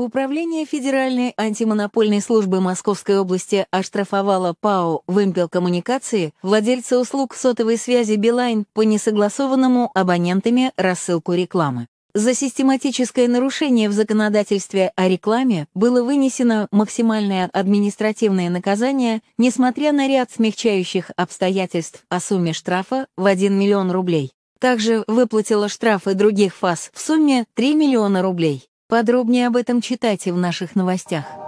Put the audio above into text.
Управление Федеральной антимонопольной службы Московской области оштрафовало ПАО «Вымпел коммуникации» владельца услуг сотовой связи «Билайн» по несогласованному абонентами рассылку рекламы. За систематическое нарушение в законодательстве о рекламе было вынесено максимальное административное наказание, несмотря на ряд смягчающих обстоятельств о сумме штрафа в 1 миллион рублей. Также выплатила штрафы других фаз в сумме 3 миллиона рублей. Подробнее об этом читайте в наших новостях.